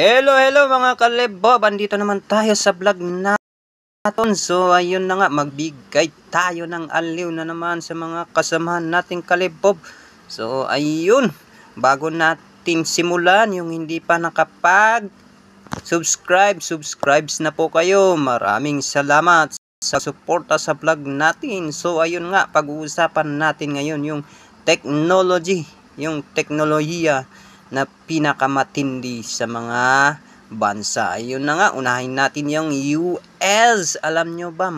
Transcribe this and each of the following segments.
Hello, hello mga kalebob! Andito naman tayo sa vlog natin. So, ayun na nga, magbigay tayo ng aliw na naman sa mga kasamahan nating kalebob. So, ayun, bago natin simulan yung hindi pa nakapag subscribe, subscribes na po kayo. Maraming salamat sa suporta sa vlog natin. So, ayun nga, pag-uusapan natin ngayon yung technology, yung teknolohiya na pinakamatindi sa mga bansa. Ayun na nga, unahin natin yung US. Alam nyo ba,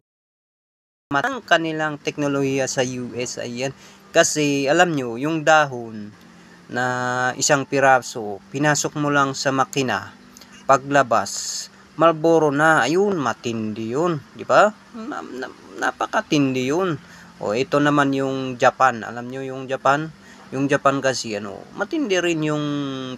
matang kanilang teknolohiya sa US. Ayan, kasi alam nyo, yung dahon na isang piraso, pinasok mo lang sa makina, paglabas, Malboro na, ayun, matindi yun, di ba? Na, na, napakatindi yun. O, ito naman yung Japan, alam nyo yung Japan? Yung Japan kasi ano, matindi rin yung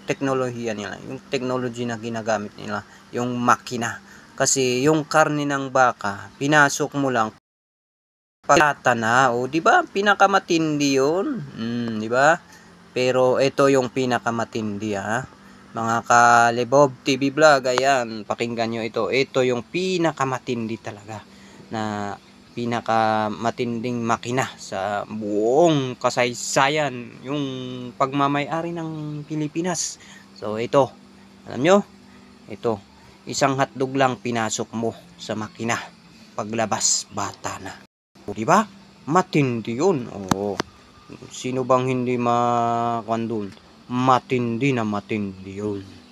teknolohiya nila, yung technology na ginagamit nila, yung makina. Kasi yung karne ng baka, pinasok mo lang palata na, o di ba? Pinakamatindi 'yon. Mm, di ba? Pero ito yung pinakamatindi ha. Mga ka-Lebob TV vlog, ayan, pakinggan nyo ito. Ito yung pinakamatindi talaga na pinakamatinding makina sa buong kasaysayan yung pagmamayari ng Pilipinas. So ito, alam nyo, ito, isang hotdog lang pinasok mo sa makina. Paglabas, bata na. O, diba? Matindi yun. Oo. Sino bang hindi makandun? Matindi na matindi yun.